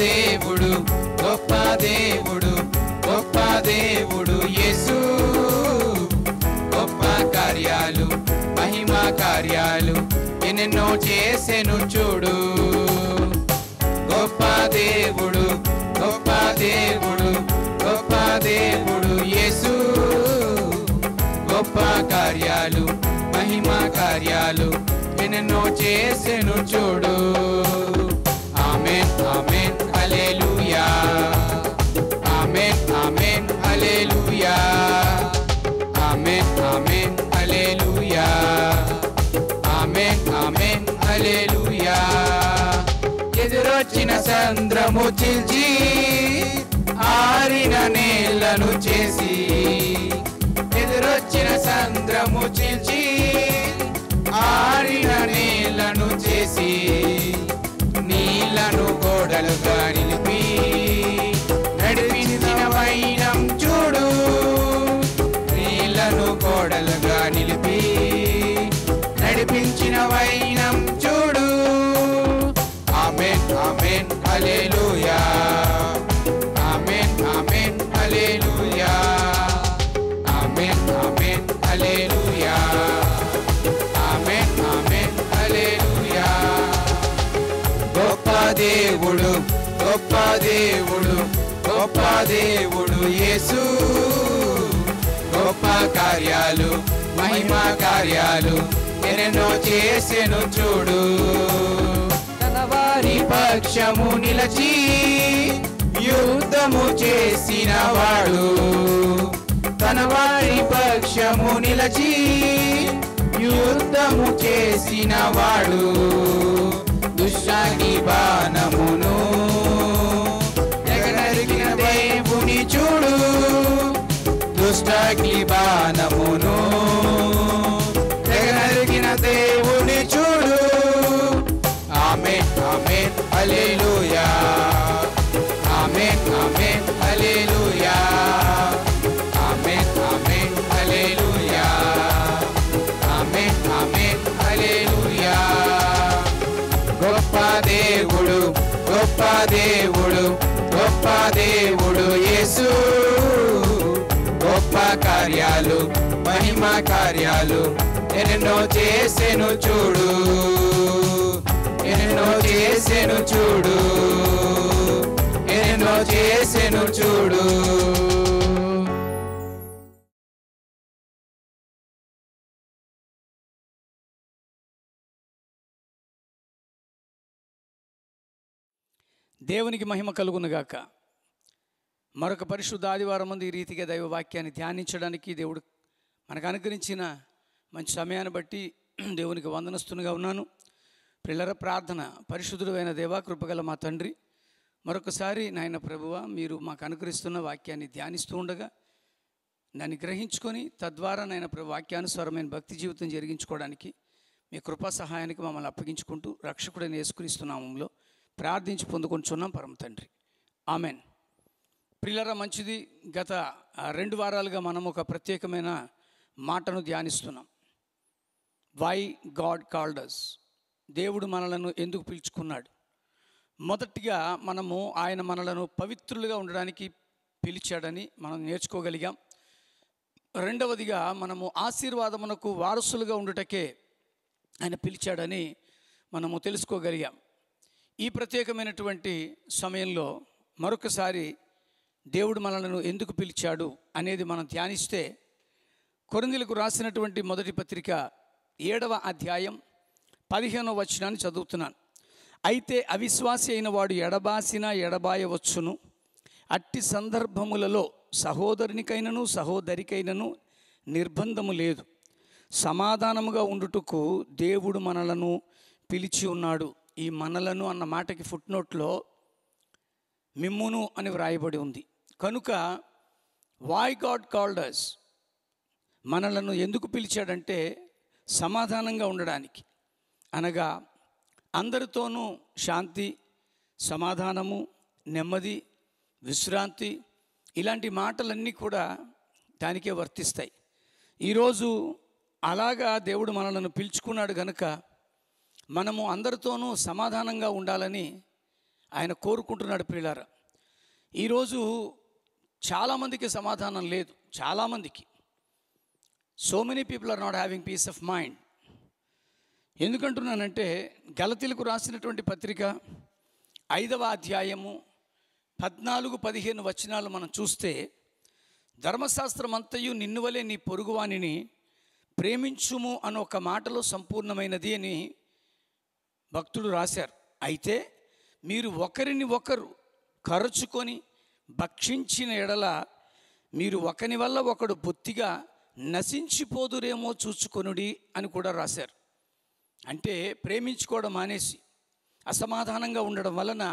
దేవుడు గొప్ప దేవుడు గొప్ప దేవుడు యేసు గొప్ప కార్యాలు మహిమా కార్యాలు ఎన్నెన్నో చేసెను చూడు గొప్ప దేవుడు గొప్ప దేవుడు గొప్ప దేవుడు యేసు గొప్ప కార్యాలు మహిమా కార్యాలు ఎన్నెన్నో చేసెను చూడు ఆమె amen Amén, amén, aleluya. Amén, amén, aleluya. Amén, amén, aleluya. ఎదురొచ్చిన సంద్రము చిల్చి ఆరిన నీళ్లను చేసి ఎదురొచ్చిన సంద్రము చిల్చి ఆరిన నీళ్లను చేసి నీళ్లను గోడలుగా నిలిచి దేవుడు గొప్ప దేవుడు గొప్ప దేవుడు యేసు గొప్ప కార్యాలు మహిమ కార్యాలు ఎన్నెన్నో చేసెను చూడు పక్షము నిలచి యుద్ధము చేసిన వాడు తన వారి పక్షము నిలచి యుద్ధము చేసిన వాడు దుష్టాని బాణమును ఎగనరిగిన వైపుని చూడు దుష్టాకి బాణమును దేవుడు గొప్ప దేవుడు యేసు గొప్ప కార్యాలు మహిమ కార్యాలు ఎన్నో చేసెను చూడు ఎన్నో చేసెను చూడు ఎన్నో చేసెను చూడు దేవునికి మహిమ కలుగునుగాక మరొక పరిశుద్ధ ఆదివారం ముందు ఈ రీతిగా దైవ వాక్యాన్ని ధ్యానించడానికి దేవుడు మనకు అనుగ్రహించిన మంచి సమయాన్ని బట్టి దేవునికి వందనస్తునిగా ఉన్నాను పిల్లల ప్రార్థన పరిశుద్ధుడైన దేవా కృపగల మా తండ్రి మరొకసారి నాయన ప్రభువ మీరు మాకు అనుగ్రహిస్తున్న వాక్యాన్ని ధ్యానిస్తూ ఉండగా దాన్ని గ్రహించుకొని తద్వారా నాయన ప్రభు వాక్యానుసారమైన భక్తి జీవితం జరిగించుకోవడానికి మీ కృపా సహాయానికి మమ్మల్ని అప్పగించుకుంటూ రక్షకుడిని యేసుక్రీస్తు ప్రార్థించి పొందుకుంటున్నాం పరమ తండ్రి ఆమెన్ ప్రిలర మంచిది గత రెండు వారాలుగా మనం ఒక ప్రత్యేకమైన మాటను ధ్యానిస్తున్నాం వై గాడ్ కాల్డస్ దేవుడు మనలను ఎందుకు పిలుచుకున్నాడు మొదటిగా మనము ఆయన మనలను పవిత్రులుగా ఉండడానికి పిలిచాడని మనం నేర్చుకోగలిగాం రెండవదిగా మనము ఆశీర్వాదమునకు వారసులుగా ఉండుటకే ఆయన పిలిచాడని మనము తెలుసుకోగలిగాం ఈ ప్రత్యేకమైనటువంటి సమయంలో మరొకసారి దేవుడు మనలను ఎందుకు పిలిచాడు అనేది మనం ధ్యానిస్తే కొరందిలకు రాసినటువంటి మొదటి పత్రిక ఏడవ అధ్యాయం పదిహేనవ వచనాన్ని చదువుతున్నాను అయితే అవిశ్వాసి అయిన వాడు ఎడబాసిన ఎడబాయవచ్చును అట్టి సందర్భములలో సహోదరునికైనను సహోదరికైనను నిర్బంధము లేదు సమాధానముగా ఉండుటకు దేవుడు మనలను పిలిచి ఉన్నాడు ఈ మనలను అన్న మాటకి ఫుట్ నోట్లో మిమ్మును అని వ్రాయబడి ఉంది కనుక వాయ్ గాడ్ కాల్డర్స్ మనలను ఎందుకు పిలిచాడంటే సమాధానంగా ఉండడానికి అనగా అందరితోనూ శాంతి సమాధానము నెమ్మది విశ్రాంతి ఇలాంటి మాటలన్నీ కూడా దానికే వర్తిస్తాయి ఈరోజు అలాగా దేవుడు మనలను పిలుచుకున్నాడు కనుక మనము అందరితోనూ సమాధానంగా ఉండాలని ఆయన కోరుకుంటున్నాడు ప్రియులారా ఈరోజు చాలామందికి సమాధానం లేదు చాలామందికి so many people are not having peace of mind ఎందుకంటున్నానంటే గలతీలకు రాసినటువంటి పత్రిక ఐదవ అధ్యాయము పద్నాలుగు పదిహేను వచనాలు మనం చూస్తే ధర్మశాస్త్రం అంతయు నిన్నువలే నీ పొరుగువానిని ప్రేమించుము అని ఒక మాటలో సంపూర్ణమైనది అని భక్తుడు రాశారు అయితే మీరు ఒకరిని ఒకరు కరుచుకొని భక్షించిన ఎడల మీరు ఒకని వల్ల ఒకడు బొత్తిగా నశించిపోదురేమో చూచుకొనుడి అని కూడా రాశారు అంటే ప్రేమించుకోవడం మానేసి అసమాధానంగా ఉండడం వలన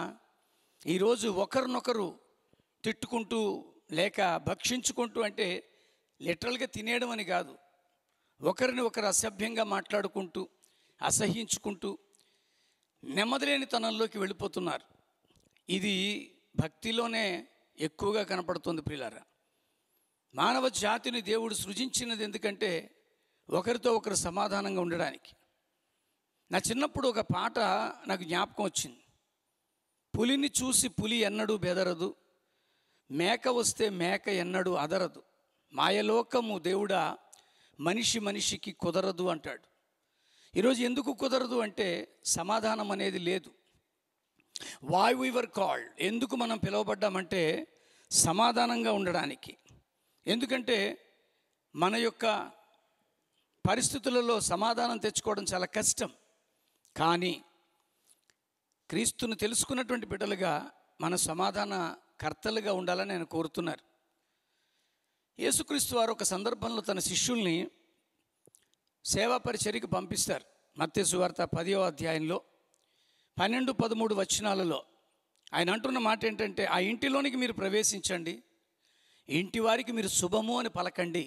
ఈరోజు ఒకరినొకరు తిట్టుకుంటూ లేక భక్షించుకుంటూ అంటే లిటరల్గా తినేయడం అని కాదు ఒకరిని ఒకరు అసభ్యంగా మాట్లాడుకుంటూ అసహించుకుంటూ తనంలోకి వెళ్ళిపోతున్నారు ఇది భక్తిలోనే ఎక్కువగా కనపడుతుంది ప్రియులారా మానవ జాతిని దేవుడు సృజించినది ఎందుకంటే ఒకరితో ఒకరు సమాధానంగా ఉండడానికి నా చిన్నప్పుడు ఒక పాట నాకు జ్ఞాపకం వచ్చింది పులిని చూసి పులి ఎన్నడూ బెదరదు మేక వస్తే మేక ఎన్నడూ అదరదు మాయలోకము దేవుడా మనిషి మనిషికి కుదరదు అంటాడు ఈరోజు ఎందుకు కుదరదు అంటే సమాధానం అనేది లేదు వాయ్ వీవర్ కాల్ ఎందుకు మనం పిలువబడ్డామంటే సమాధానంగా ఉండడానికి ఎందుకంటే మన యొక్క పరిస్థితులలో సమాధానం తెచ్చుకోవడం చాలా కష్టం కానీ క్రీస్తును తెలుసుకున్నటువంటి బిడ్డలుగా మన సమాధాన కర్తలుగా ఉండాలని ఆయన కోరుతున్నారు యేసుక్రీస్తు వారు ఒక సందర్భంలో తన శిష్యుల్ని సేవా పరిచర్యకు పంపిస్తారు మత్స్యవార్త పదో అధ్యాయంలో పన్నెండు పదమూడు వచనాలలో ఆయన అంటున్న మాట ఏంటంటే ఆ ఇంటిలోనికి మీరు ప్రవేశించండి ఇంటి వారికి మీరు శుభము అని పలకండి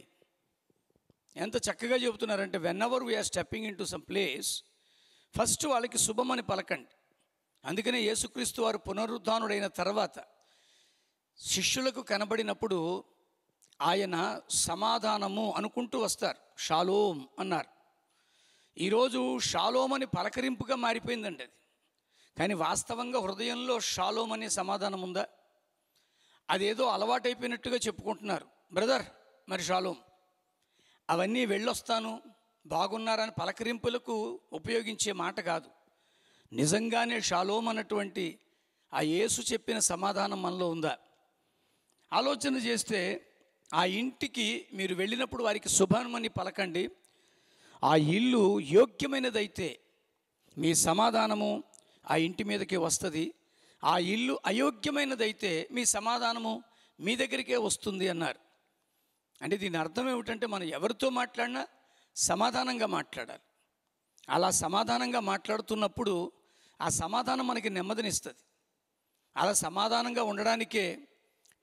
ఎంత చక్కగా చెబుతున్నారంటే whenever we're stepping into some place first వాళ్ళకి శుభం అని పలకండి అందుకనే యేసుక్రీస్తు వారు పునరుద్ధానుడైన తర్వాత శిష్యులకు కనబడినప్పుడు ఆయన సమాధానము అనుకుంటూ వస్తారు షాలోం అన్నారు ఈరోజు షాలోం అని పలకరింపుగా మారిపోయిందండి అది కానీ వాస్తవంగా హృదయంలో షాలోం అనే సమాధానం ఉందా అదేదో అలవాటైపోయినట్టుగా చెప్పుకుంటున్నారు బ్రదర్ మరి షాలోం అవన్నీ వెళ్ళొస్తాను బాగున్నారని పలకరింపులకు ఉపయోగించే మాట కాదు నిజంగానే షాలోం అన్నటువంటి ఆ యేసు చెప్పిన సమాధానం మనలో ఉందా ఆలోచన చేస్తే ఆ ఇంటికి మీరు వెళ్ళినప్పుడు వారికి శుభాన్మని పలకండి ఆ ఇల్లు యోగ్యమైనదైతే మీ సమాధానము ఆ ఇంటి మీదకి వస్తుంది ఆ ఇల్లు అయోగ్యమైనదైతే మీ సమాధానము మీ దగ్గరికే వస్తుంది అన్నారు అంటే దీని అర్థం ఏమిటంటే మనం ఎవరితో మాట్లాడినా సమాధానంగా మాట్లాడాలి అలా సమాధానంగా మాట్లాడుతున్నప్పుడు ఆ సమాధానం మనకి నెమ్మదినిస్తుంది అలా సమాధానంగా ఉండడానికే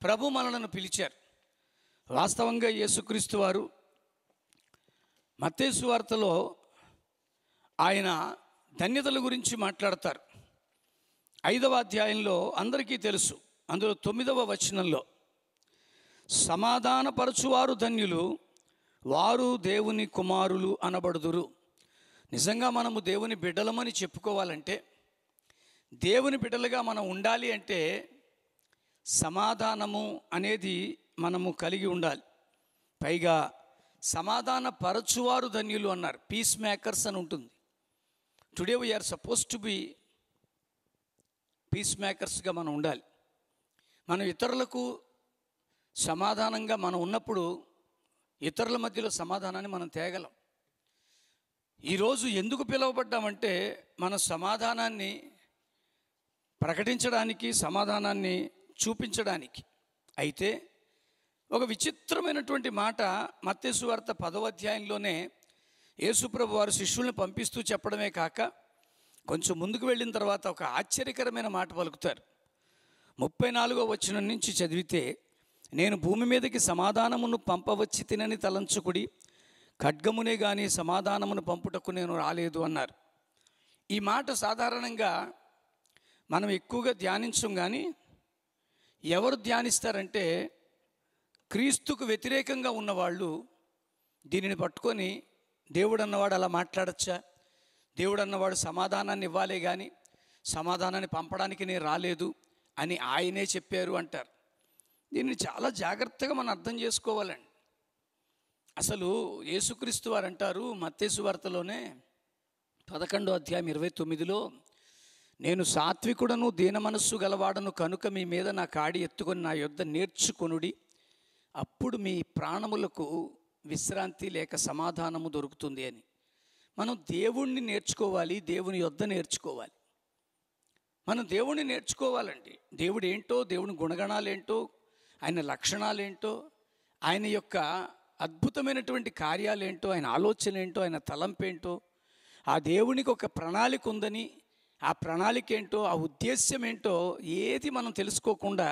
ప్రభు మనలను పిలిచారు వాస్తవంగా యేసుక్రీస్తు వారు మతేసు వార్తలో ఆయన ధన్యతల గురించి మాట్లాడతారు ఐదవ అధ్యాయంలో అందరికీ తెలుసు అందులో తొమ్మిదవ వచనంలో సమాధానపరచువారు ధన్యులు వారు దేవుని కుమారులు అనబడుదురు నిజంగా మనము దేవుని బిడ్డలమని చెప్పుకోవాలంటే దేవుని బిడ్డలుగా మనం ఉండాలి అంటే సమాధానము అనేది మనము కలిగి ఉండాలి పైగా సమాధాన పరచువారు ధన్యులు అన్నారు పీస్ మేకర్స్ అని ఉంటుంది today we're suppose to be peace మేకర్స్గా మనం ఉండాలి మనం ఇతరులకు సమాధానంగా మనం ఉన్నప్పుడు ఇతరుల మధ్యలో సమాధానాన్ని మనం తేగలం ఈరోజు ఎందుకు పిలువబడ్డామంటే మన సమాధానాన్ని ప్రకటించడానికి సమాధానాన్ని చూపించడానికి అయితే ఒక విచిత్రమైనటువంటి మాట మత్స్సు వార్త పదవ అధ్యాయంలోనే యేసుప్రభు వారు శిష్యులను పంపిస్తూ చెప్పడమే కాక కొంచెం ముందుకు వెళ్ళిన తర్వాత ఒక ఆశ్చర్యకరమైన మాట పలుకుతారు ముప్పై నాలుగో వచనం నుంచి చదివితే నేను భూమి మీదకి సమాధానమును పంపవచ్చి తినని తలంచుకుడి ఖడ్గమునే కానీ సమాధానమును పంపుటకు నేను రాలేదు అన్నారు ఈ మాట సాధారణంగా మనం ఎక్కువగా ధ్యానించం కానీ ఎవరు ధ్యానిస్తారంటే క్రీస్తుకు వ్యతిరేకంగా ఉన్నవాళ్ళు దీనిని పట్టుకొని దేవుడు అన్నవాడు అలా మాట్లాడచ్చా దేవుడు అన్నవాడు సమాధానాన్ని ఇవ్వాలే కానీ సమాధానాన్ని పంపడానికి నేను రాలేదు అని ఆయనే చెప్పారు అంటారు దీన్ని చాలా జాగ్రత్తగా మనం అర్థం చేసుకోవాలండి అసలు యేసుక్రీస్తు వారు అంటారు మత్తేసు వార్తలోనే పదకొండో అధ్యాయం ఇరవై తొమ్మిదిలో నేను సాత్వికుడను దీన మనస్సు గలవాడను కనుక మీ మీద నా కాడి ఎత్తుకొని నా యొద్ద నేర్చుకొనుడి అప్పుడు మీ ప్రాణములకు విశ్రాంతి లేక సమాధానము దొరుకుతుంది అని మనం దేవుణ్ణి నేర్చుకోవాలి దేవుని యొద్ద నేర్చుకోవాలి మనం దేవుణ్ణి నేర్చుకోవాలండి దేవుడు ఏంటో దేవుని గుణగణాలు ఏంటో ఆయన లక్షణాలు ఏంటో ఆయన యొక్క అద్భుతమైనటువంటి కార్యాలేంటో ఆయన ఆలోచన ఏంటో ఆయన తలంపేంటో ఆ దేవునికి ఒక ప్రణాళిక ఉందని ఆ ప్రణాళిక ఏంటో ఆ ఉద్దేశ్యం ఏంటో ఏది మనం తెలుసుకోకుండా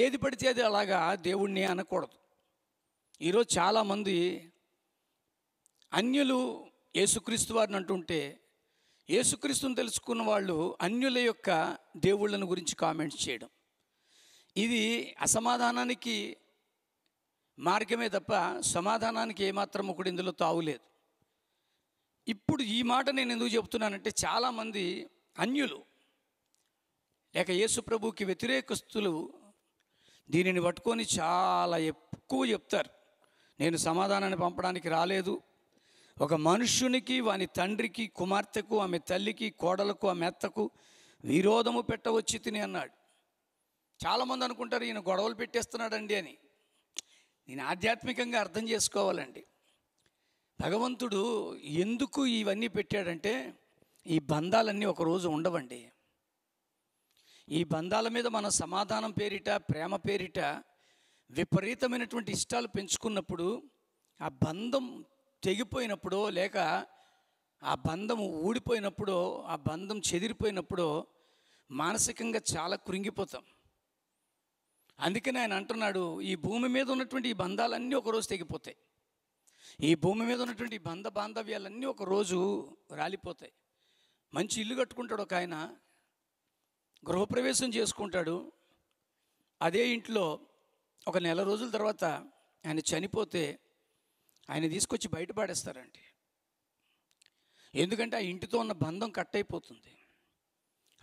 ఏది పడితే అది అలాగా దేవుణ్ణి అనకూడదు ఈరోజు చాలామంది అన్యులు యేసుక్రీస్తు వారిని అంటుంటే యేసుక్రీస్తుని తెలుసుకున్న వాళ్ళు అన్యుల యొక్క దేవుళ్ళను గురించి కామెంట్స్ చేయడం ఇది అసమాధానానికి మార్గమే తప్ప సమాధానానికి ఏమాత్రం ఒకటి ఇందులో తావులేదు ఇప్పుడు ఈ మాట నేను ఎందుకు చెప్తున్నానంటే చాలామంది అన్యులు లేక యేసు ప్రభుకి వ్యతిరేకస్తులు దీనిని పట్టుకొని చాలా ఎక్కువ చెప్తారు నేను సమాధానాన్ని పంపడానికి రాలేదు ఒక మనుష్యునికి వాని తండ్రికి కుమార్తెకు ఆమె తల్లికి కోడలకు ఆమె అత్తకు విరోధము పెట్టవచ్చి తిని అన్నాడు చాలామంది అనుకుంటారు ఈయన గొడవలు పెట్టేస్తున్నాడండి అని నేను ఆధ్యాత్మికంగా అర్థం చేసుకోవాలండి భగవంతుడు ఎందుకు ఇవన్నీ పెట్టాడంటే ఈ బంధాలన్నీ ఒకరోజు ఉండవండి ఈ బంధాల మీద మన సమాధానం పేరిట ప్రేమ పేరిట విపరీతమైనటువంటి ఇష్టాలు పెంచుకున్నప్పుడు ఆ బంధం తెగిపోయినప్పుడు లేక ఆ బంధం ఊడిపోయినప్పుడు ఆ బంధం చెదిరిపోయినప్పుడు మానసికంగా చాలా కృంగిపోతాం అందుకని ఆయన అంటున్నాడు ఈ భూమి మీద ఉన్నటువంటి ఈ బంధాలన్నీ ఒకరోజు తెగిపోతాయి ఈ భూమి మీద ఉన్నటువంటి బంధ బాంధవ్యాలన్నీ ఒకరోజు రాలిపోతాయి మంచి ఇల్లు కట్టుకుంటాడు ఒక ఆయన గృహప్రవేశం చేసుకుంటాడు అదే ఇంట్లో ఒక నెల రోజుల తర్వాత ఆయన చనిపోతే ఆయన తీసుకొచ్చి బయటపడేస్తారండి ఎందుకంటే ఆ ఇంటితో ఉన్న బంధం కట్ అయిపోతుంది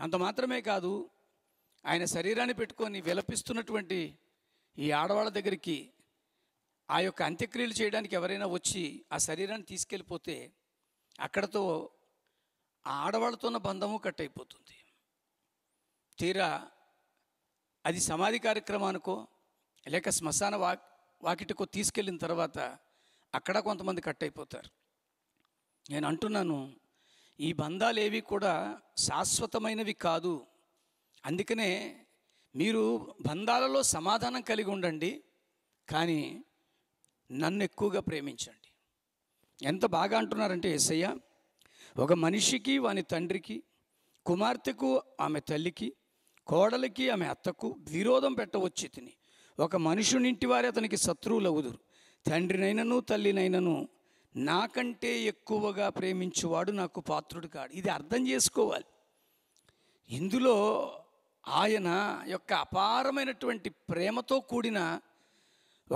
అంత మాత్రమే కాదు ఆయన శరీరాన్ని పెట్టుకొని విలపిస్తున్నటువంటి ఈ ఆడవాళ్ళ దగ్గరికి ఆ యొక్క అంత్యక్రియలు చేయడానికి ఎవరైనా వచ్చి ఆ శరీరాన్ని తీసుకెళ్ళిపోతే అక్కడతో ఆ ఆడవాళ్ళతో ఉన్న బంధము కట్ అయిపోతుంది తీరా అది సమాధి కార్యక్రమానికో లేక శ్మశాన వా వాకిటికో తీసుకెళ్ళిన తర్వాత అక్కడ కొంతమంది కట్ అయిపోతారు నేను అంటున్నాను ఈ బంధాలు ఏవి కూడా శాశ్వతమైనవి కాదు అందుకనే మీరు బంధాలలో సమాధానం కలిగి ఉండండి కానీ నన్ను ఎక్కువగా ప్రేమించండి ఎంత బాగా అంటున్నారంటే ఏసయ్య ఒక మనిషికి వాని తండ్రికి కుమార్తెకు ఆమె తల్లికి కోడలికి ఆమె అత్తకు విరోధం పెట్టవచ్చు తిని ఒక మనుషునింటి వారే అతనికి శత్రువులవుదురు తండ్రినైనను తల్లినైనను నాకంటే ఎక్కువగా ప్రేమించువాడు నాకు పాత్రుడు కాడు ఇది అర్థం చేసుకోవాలి ఇందులో ఆయన యొక్క అపారమైనటువంటి ప్రేమతో కూడిన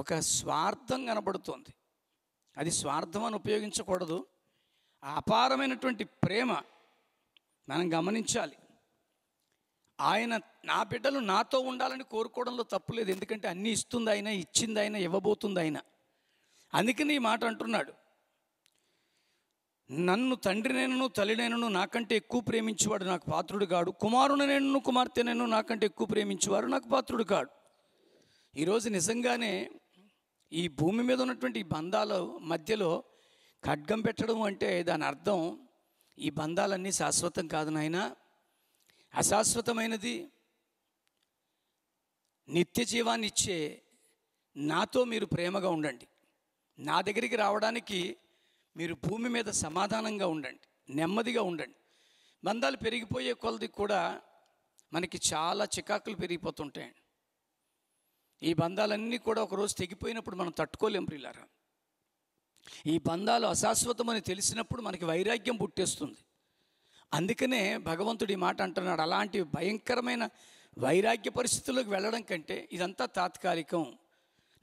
ఒక స్వార్థం కనబడుతోంది అది స్వార్థం అని ఉపయోగించకూడదు అపారమైనటువంటి ప్రేమ మనం గమనించాలి ఆయన నా బిడ్డలు నాతో ఉండాలని కోరుకోవడంలో తప్పులేదు ఎందుకంటే అన్నీ ఇస్తుంది ఆయన ఇచ్చింది ఆయన ఇవ్వబోతుంది ఆయన అందుకని ఈ మాట అంటున్నాడు నన్ను తండ్రినేను తల్లినేను నాకంటే ఎక్కువ ప్రేమించేవాడు నాకు పాత్రుడు కాడు కుమారుడనేను కుమార్తెనేను నాకంటే ఎక్కువ ప్రేమించేవారు నాకు పాత్రుడు కాడు ఈరోజు నిజంగానే ఈ భూమి మీద ఉన్నటువంటి బంధాల మధ్యలో ఖడ్గం పెట్టడం అంటే దాని అర్థం ఈ బంధాలన్నీ శాశ్వతం కాదు నాయనా అశాశ్వతమైనది నిత్య జీవాన్ని ఇచ్చే నాతో మీరు ప్రేమగా ఉండండి నా దగ్గరికి రావడానికి మీరు భూమి మీద సమాధానంగా ఉండండి నెమ్మదిగా ఉండండి బంధాలు పెరిగిపోయే కొలది కూడా మనకి చాలా చికాకులు పెరిగిపోతుంటాయండి ఈ బంధాలన్నీ కూడా ఒకరోజు తెగిపోయినప్పుడు మనం తట్టుకోలేం ప్రియులారా ఈ బంధాలు అశాశ్వతమని తెలిసినప్పుడు మనకి వైరాగ్యం పుట్టేస్తుంది అందుకనే భగవంతుడి మాట అంటున్నాడు అలాంటి భయంకరమైన వైరాగ్య పరిస్థితుల్లోకి వెళ్ళడం కంటే ఇదంతా తాత్కాలికం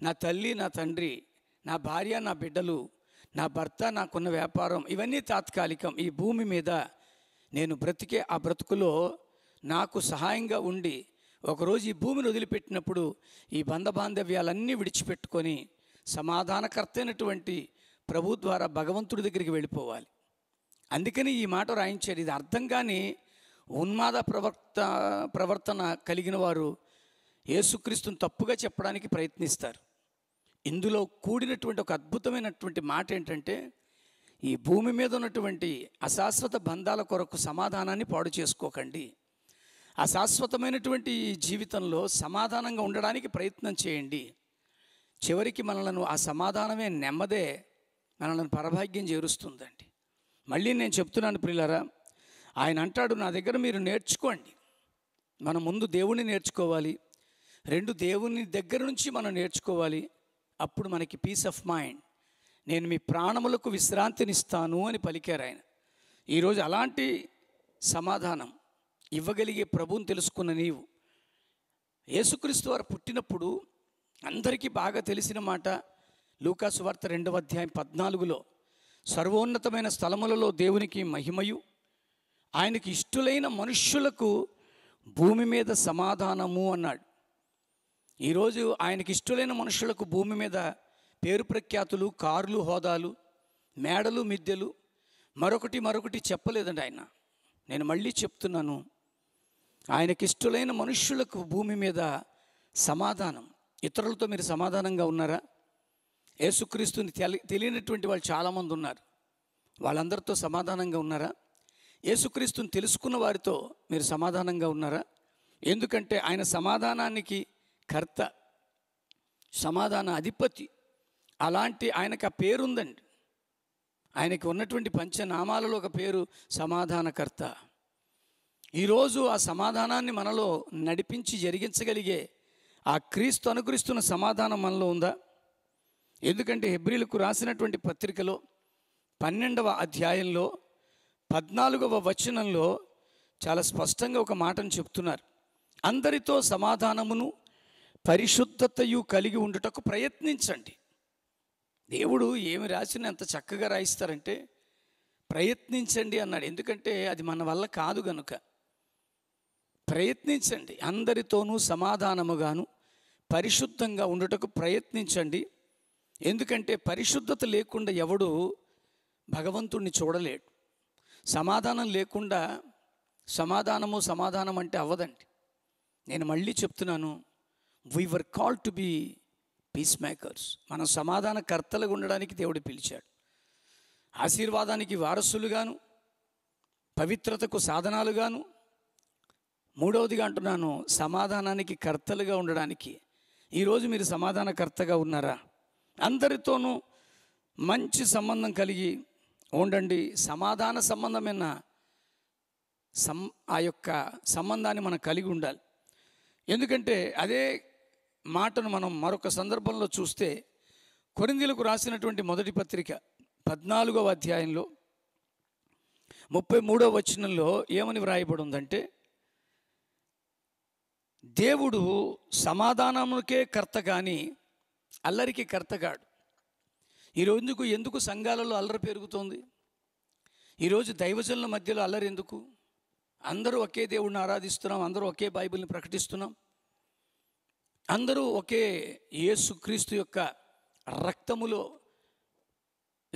నా తల్లి నా తండ్రి నా భార్య నా బిడ్డలు నా భర్త నాకున్న వ్యాపారం ఇవన్నీ తాత్కాలికం ఈ భూమి మీద నేను బ్రతికే ఆ బ్రతుకులో నాకు సహాయంగా ఉండి ఒకరోజు ఈ భూమిని వదిలిపెట్టినప్పుడు ఈ బంధబాంధవ్యాలన్నీ విడిచిపెట్టుకొని సమాధానకర్తైనటువంటి ప్రభు ద్వారా భగవంతుడి దగ్గరికి వెళ్ళిపోవాలి అందుకని ఈ మాట రాయించారు ఇది అర్థం కానీ ఉన్మాద ప్రవర్త ప్రవర్తన కలిగిన వారు యేసుక్రీస్తుని తప్పుగా చెప్పడానికి ప్రయత్నిస్తారు ఇందులో కూడినటువంటి ఒక అద్భుతమైనటువంటి మాట ఏంటంటే ఈ భూమి మీద ఉన్నటువంటి అశాశ్వత బంధాల కొరకు సమాధానాన్ని పాడు చేసుకోకండి అశాశ్వతమైనటువంటి జీవితంలో సమాధానంగా ఉండడానికి ప్రయత్నం చేయండి చివరికి మనలను ఆ సమాధానమే నెమ్మదే మనలను పరభాగ్యం చేరుస్తుందండి మళ్ళీ నేను చెప్తున్నాను ప్రిలరా ఆయన అంటాడు నా దగ్గర మీరు నేర్చుకోండి మనం ముందు దేవుణ్ణి నేర్చుకోవాలి రెండు దేవుని దగ్గర నుంచి మనం నేర్చుకోవాలి అప్పుడు మనకి పీస్ ఆఫ్ మైండ్ నేను మీ ప్రాణములకు విశ్రాంతినిస్తాను అని పలికారు ఆయన ఈరోజు అలాంటి సమాధానం ఇవ్వగలిగే ప్రభువుని తెలుసుకున్న నీవు యేసుక్రీస్తు వారు పుట్టినప్పుడు అందరికీ బాగా తెలిసిన మాట లూకాసు వార్త రెండవ అధ్యాయం పద్నాలుగులో సర్వోన్నతమైన స్థలములలో దేవునికి మహిమయు ఆయనకి ఇష్టులైన మనుష్యులకు భూమి మీద సమాధానము అన్నాడు ఈరోజు ఆయనకి ఇష్టమైన మనుషులకు భూమి మీద పేరు ప్రఖ్యాతులు కార్లు హోదాలు మేడలు మిద్దెలు మరొకటి మరొకటి చెప్పలేదండి ఆయన నేను మళ్ళీ చెప్తున్నాను ఆయనకిష్టలైన మనుష్యులకు భూమి మీద సమాధానం ఇతరులతో మీరు సమాధానంగా ఉన్నారా యేసుక్రీస్తుని తెలి తెలియనటువంటి వాళ్ళు చాలామంది ఉన్నారు వాళ్ళందరితో సమాధానంగా ఉన్నారా యేసుక్రీస్తుని తెలుసుకున్న వారితో మీరు సమాధానంగా ఉన్నారా ఎందుకంటే ఆయన సమాధానానికి కర్త సమాధాన అధిపతి అలాంటి ఆయనకు ఆ పేరుందండి ఆయనకి ఉన్నటువంటి పంచనామాలలో ఒక పేరు సమాధానకర్త ఈరోజు ఆ సమాధానాన్ని మనలో నడిపించి జరిగించగలిగే ఆ క్రీస్తు అనుకరిస్తున్న సమాధానం మనలో ఉందా ఎందుకంటే హెబ్రిలకు రాసినటువంటి పత్రికలో పన్నెండవ అధ్యాయంలో పద్నాలుగవ వచనంలో చాలా స్పష్టంగా ఒక మాటను చెప్తున్నారు అందరితో సమాధానమును పరిశుద్ధతయు కలిగి ఉండుటకు ప్రయత్నించండి దేవుడు ఏమి రాసిన ఎంత చక్కగా రాయిస్తారంటే ప్రయత్నించండి అన్నాడు ఎందుకంటే అది మన వల్ల కాదు గనుక ప్రయత్నించండి అందరితోనూ సమాధానముగాను పరిశుద్ధంగా ఉండుటకు ప్రయత్నించండి ఎందుకంటే పరిశుద్ధత లేకుండా ఎవడు భగవంతుణ్ణి చూడలేడు సమాధానం లేకుండా సమాధానము సమాధానం అంటే అవ్వదండి నేను మళ్ళీ చెప్తున్నాను we were call to be peace makers మనం సమాధాన కర్తలుగా ఉండడానికి దేవుడు పిలిచాడు ఆశీర్వాదానికి వారసులుగాను పవిత్రతకు సాధనాలుగాను మూడవదిగా అంటున్నాను సమాధానానికి కర్తలుగా ఉండడానికి ఈరోజు మీరు సమాధానకర్తగా ఉన్నారా అందరితోనూ మంచి సంబంధం కలిగి ఉండండి సమాధాన సంబంధమైన సం ఆ యొక్క సంబంధాన్ని మనం కలిగి ఉండాలి ఎందుకంటే అదే మాటను మనం మరొక సందర్భంలో చూస్తే కొరిందీలకు రాసినటువంటి మొదటి పత్రిక పద్నాలుగవ అధ్యాయంలో ముప్పై మూడవ వచనంలో ఏమని వ్రాయబడి ఉందంటే దేవుడు సమాధానముకే కర్త కానీ అల్లరికి కర్తగాడు ఈరోజుకు ఎందుకు సంఘాలలో అల్లరి పెరుగుతోంది ఈరోజు దైవజనుల మధ్యలో అల్లరి ఎందుకు అందరూ ఒకే దేవుడిని ఆరాధిస్తున్నాం అందరూ ఒకే బైబిల్ని ప్రకటిస్తున్నాం అందరూ ఒకే యేసుక్రీస్తు యొక్క రక్తములో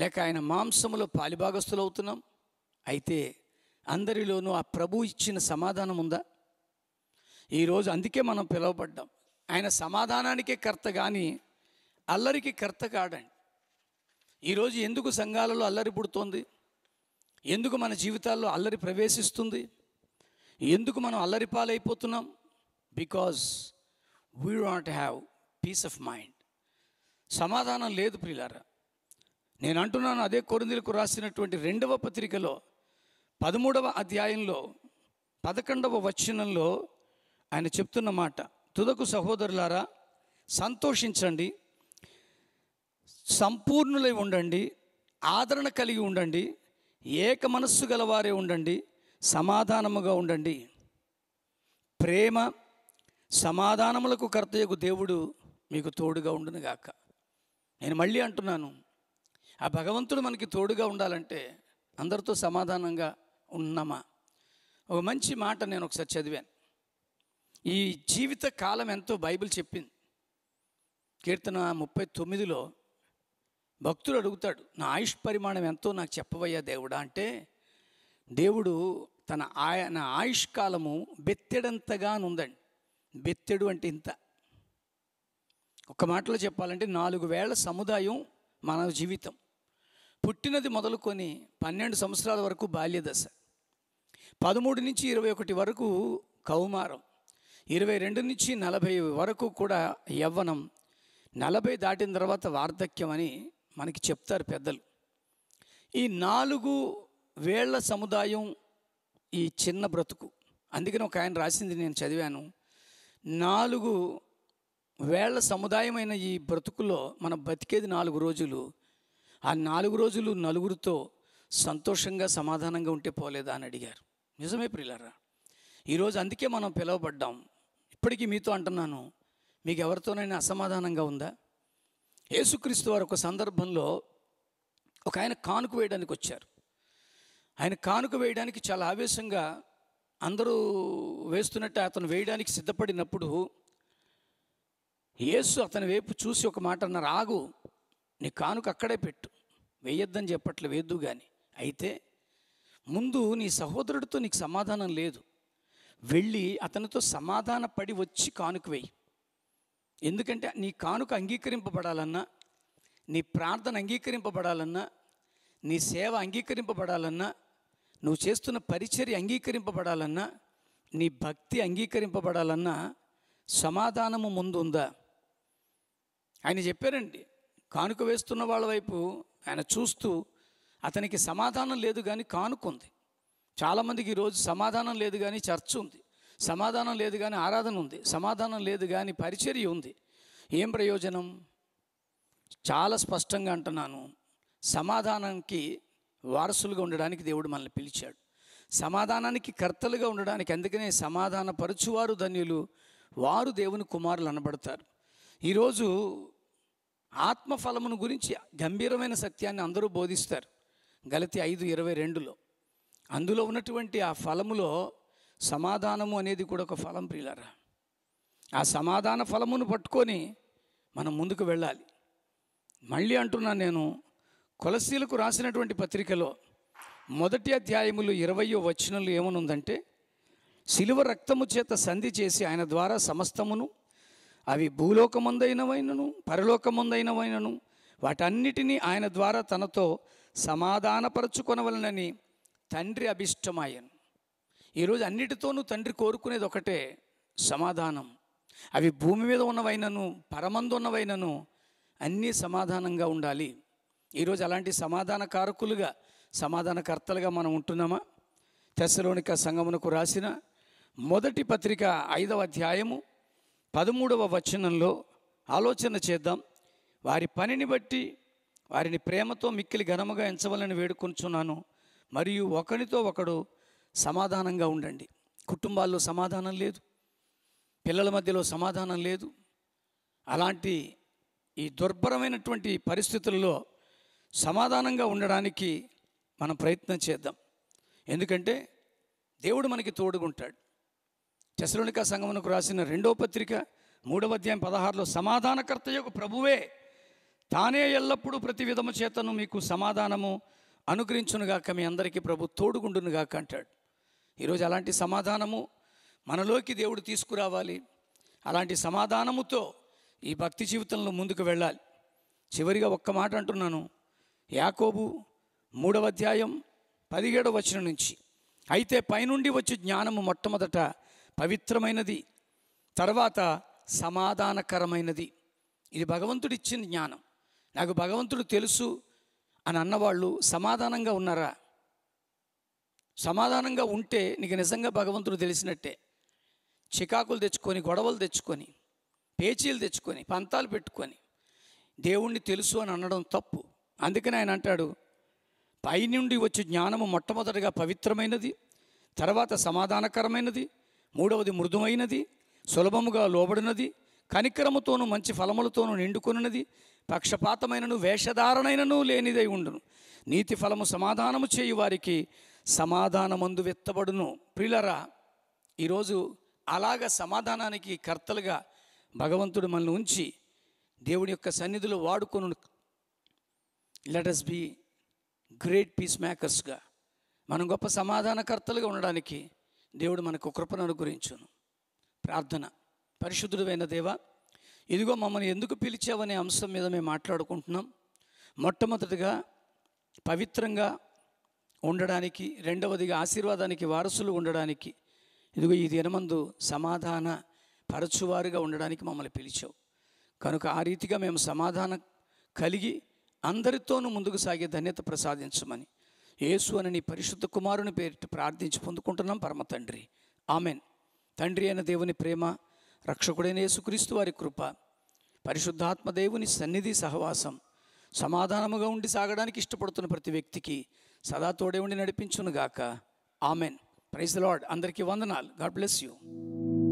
లేక ఆయన మాంసములో పాలిభాగస్తులు అవుతున్నాం అయితే అందరిలోనూ ఆ ప్రభు ఇచ్చిన సమాధానం ఉందా ఈరోజు అందుకే మనం పిలువబడ్డాం ఆయన సమాధానానికే కర్త కానీ అల్లరికి కర్త కాడండి ఈరోజు ఎందుకు సంఘాలలో అల్లరి పుడుతోంది ఎందుకు మన జీవితాల్లో అల్లరి ప్రవేశిస్తుంది ఎందుకు మనం అల్లరి పాలైపోతున్నాం because we don't have peace of mind సమాధానం లేదు ప్రియులారా నేను అంటున్నాను అదే కొరిందులకు రాసినటువంటి రెండవ పత్రికలో పదమూడవ అధ్యాయంలో పదకొండవ వచనంలో ఆయన చెప్తున్న మాట తుదకు సహోదరులారా సంతోషించండి సంపూర్ణులై ఉండండి ఆదరణ కలిగి ఉండండి ఏక మనస్సు గలవారే ఉండండి సమాధానముగా ఉండండి ప్రేమ సమాధానములకు కర్తయ్యకు దేవుడు మీకు తోడుగా ఉండునుగాక నేను మళ్ళీ అంటున్నాను ఆ భగవంతుడు మనకి తోడుగా ఉండాలంటే అందరితో సమాధానంగా ఉన్నామా ఒక మంచి మాట నేను ఒకసారి చదివాను ఈ జీవిత కాలం ఎంతో బైబిల్ చెప్పింది కీర్తన ముప్పై తొమ్మిదిలో భక్తుడు అడుగుతాడు నా ఆయుష్ పరిమాణం ఎంతో నాకు చెప్పవయ్యా దేవుడా అంటే దేవుడు తన ఆయ నా ఆయుష్ కాలము బెత్తెడంతగా ఉందండి బెత్తెడు అంటే ఇంత ఒక మాటలో చెప్పాలంటే నాలుగు వేల సముదాయం మన జీవితం పుట్టినది మొదలుకొని పన్నెండు సంవత్సరాల వరకు బాల్యదశ పదమూడు నుంచి ఇరవై ఒకటి వరకు కౌమారం ఇరవై రెండు నుంచి నలభై వరకు కూడా యవ్వనం నలభై దాటిన తర్వాత వార్ధక్యం అని మనకి చెప్తారు పెద్దలు ఈ నాలుగు వేళ్ల సముదాయం ఈ చిన్న బ్రతుకు అందుకని ఒక ఆయన రాసింది నేను చదివాను నాలుగు వేళ్ల సముదాయమైన ఈ బ్రతుకులో మనం బతికేది నాలుగు రోజులు ఆ నాలుగు రోజులు నలుగురితో సంతోషంగా సమాధానంగా ఉంటే పోలేదా అని అడిగారు నిజమే ప్రియులారా ఈరోజు అందుకే మనం పిలువబడ్డాం ఇప్పటికీ మీతో అంటున్నాను మీకు ఎవరితోనైనా అసమాధానంగా ఉందా యేసుక్రీస్తు వారు ఒక సందర్భంలో ఒక ఆయన కానుక వేయడానికి వచ్చారు ఆయన కానుక వేయడానికి చాలా ఆవేశంగా అందరూ వేస్తున్నట్టు అతను వేయడానికి సిద్ధపడినప్పుడు యేసు అతని వైపు చూసి ఒక మాట అన్న రాగు నీ కానుక అక్కడే పెట్టు వేయొద్దని చెప్పట్లే వేద్దు కానీ అయితే ముందు నీ సహోదరుడితో నీకు సమాధానం లేదు వెళ్ళి అతనితో సమాధానపడి వచ్చి కానుక వేయి ఎందుకంటే నీ కానుక అంగీకరింపబడాలన్నా నీ ప్రార్థన అంగీకరింపబడాలన్నా నీ సేవ అంగీకరింపబడాలన్నా నువ్వు చేస్తున్న పరిచర్య అంగీకరింపబడాలన్నా నీ భక్తి అంగీకరింపబడాలన్నా సమాధానము ముందు ఉందా ఆయన చెప్పారండి కానుక వేస్తున్న వాళ్ళ వైపు ఆయన చూస్తూ అతనికి సమాధానం లేదు కానీ కానుకుంది చాలామందికి ఈరోజు సమాధానం లేదు కానీ చర్చ ఉంది సమాధానం లేదు కానీ ఆరాధన ఉంది సమాధానం లేదు కానీ పరిచర్య ఉంది ఏం ప్రయోజనం చాలా స్పష్టంగా అంటున్నాను సమాధానానికి వారసులుగా ఉండడానికి దేవుడు మనల్ని పిలిచాడు సమాధానానికి కర్తలుగా ఉండడానికి అందుకనే సమాధాన పరుచువారు ధన్యులు వారు దేవుని కుమారులు అనబడతారు ఈరోజు ఆత్మఫలమును గురించి గంభీరమైన సత్యాన్ని అందరూ బోధిస్తారు గలతి ఐదు ఇరవై రెండులో అందులో ఉన్నటువంటి ఆ ఫలములో సమాధానము అనేది కూడా ఒక ఫలం ప్రియులరా ఆ సమాధాన ఫలమును పట్టుకొని మనం ముందుకు వెళ్ళాలి మళ్ళీ అంటున్నాను నేను కొలసీలకు రాసినటువంటి పత్రికలో మొదటి అధ్యాయములు ఇరవయో వచనంలో ఏమనుందంటే శిలువ రక్తము చేత సంధి చేసి ఆయన ద్వారా సమస్తమును అవి భూలోకముందైనవైనను పరలోకముందైనవైనను వాటన్నిటినీ ఆయన ద్వారా తనతో సమాధానపరచుకొనవలనని తండ్రి అభిష్టమాయను ఈరోజు అన్నిటితోనూ తండ్రి కోరుకునేది ఒకటే సమాధానం అవి భూమి మీద ఉన్నవైనను పరమందు ఉన్నవైనను అన్నీ సమాధానంగా ఉండాలి ఈరోజు అలాంటి సమాధాన కారకులుగా సమాధానకర్తలుగా మనం ఉంటున్నామా తెసలోనిక సంగమునకు రాసిన మొదటి పత్రిక ఐదవ అధ్యాయము పదమూడవ వచనంలో ఆలోచన చేద్దాం వారి పనిని బట్టి వారిని ప్రేమతో మిక్కిలి ఘనముగా ఎంచవలని వేడుకొంచున్నాను మరియు ఒకరితో ఒకడు సమాధానంగా ఉండండి కుటుంబాల్లో సమాధానం లేదు పిల్లల మధ్యలో సమాధానం లేదు అలాంటి ఈ దుర్భరమైనటువంటి పరిస్థితుల్లో సమాధానంగా ఉండడానికి మనం ప్రయత్నం చేద్దాం ఎందుకంటే దేవుడు మనకి తోడుగుంటాడు చెసలోనిక సంగమునకు రాసిన రెండో పత్రిక మూడవ అధ్యాయం పదహారులో సమాధానకర్త యొక్క ప్రభువే తానే ఎల్లప్పుడూ ప్రతి విధము చేతను మీకు సమాధానము అనుగ్రహించునుగాక మీ అందరికీ ప్రభు తోడుగుండునుగాక అంటాడు ఈరోజు అలాంటి సమాధానము మనలోకి దేవుడు తీసుకురావాలి అలాంటి సమాధానముతో ఈ భక్తి జీవితంలో ముందుకు వెళ్ళాలి చివరిగా ఒక్క మాట అంటున్నాను యాకోబు మూడవ అధ్యాయం పదిహేడవ వచనం నుంచి అయితే పైనుండి వచ్చే జ్ఞానము మొట్టమొదట పవిత్రమైనది తర్వాత సమాధానకరమైనది ఇది భగవంతుడిచ్చిన జ్ఞానం నాకు భగవంతుడు తెలుసు అని అన్నవాళ్ళు సమాధానంగా ఉన్నారా సమాధానంగా ఉంటే నీకు నిజంగా భగవంతుడు తెలిసినట్టే చికాకులు తెచ్చుకొని గొడవలు తెచ్చుకొని పేచీలు తెచ్చుకొని పంతాలు పెట్టుకొని దేవుణ్ణి తెలుసు అని అనడం తప్పు అందుకని ఆయన అంటాడు పైనుండి వచ్చే జ్ఞానము మొట్టమొదటిగా పవిత్రమైనది తర్వాత సమాధానకరమైనది మూడవది మృదువైనది సులభముగా లోబడినది కనికరముతోనూ మంచి ఫలములతోనూ నిండుకున్నది పక్షపాతమైనను వేషధారణైనను లేనిదై ఉండును నీతి ఫలము సమాధానము చేయు వారికి సమాధానమందు వెత్తబడును ప్రిలరా ఈరోజు అలాగ సమాధానానికి కర్తలుగా భగవంతుడు మనల్ని ఉంచి దేవుని యొక్క సన్నిధులు వాడుకొను లెటస్ బి గ్రేట్ పీస్ మేకర్స్గా మనం గొప్ప సమాధానకర్తలుగా ఉండడానికి దేవుడు మనకు కృపను అనుగ్రహించును ప్రార్థన పరిశుద్ధుడైన దేవ ఇదిగో మమ్మల్ని ఎందుకు పిలిచావనే అంశం మీద మేము మాట్లాడుకుంటున్నాం మొట్టమొదటిగా పవిత్రంగా ఉండడానికి రెండవదిగా ఆశీర్వాదానికి వారసులు ఉండడానికి ఇదిగో ఈ దినమందు సమాధాన పరచువారుగా ఉండడానికి మమ్మల్ని పిలిచావు కనుక ఆ రీతిగా మేము సమాధానం కలిగి అందరితోనూ ముందుకు సాగే ధన్యత ప్రసాదించమని యేసు అని నీ పరిశుద్ధ కుమారుని పేరిట ప్రార్థించి పొందుకుంటున్నాం పరమ తండ్రి ఆమెన్ తండ్రి అయిన దేవుని ప్రేమ రక్షకుడైన యేసుక్రీస్తు వారి కృప పరిశుద్ధాత్మ దేవుని సన్నిధి సహవాసం సమాధానముగా ఉండి సాగడానికి ఇష్టపడుతున్న ప్రతి వ్యక్తికి సదా తోడే ఉండి గాక ఆమెన్ ప్రైజ్ లాడ్ అందరికీ వందనాలు గాడ్ బ్లెస్ యూ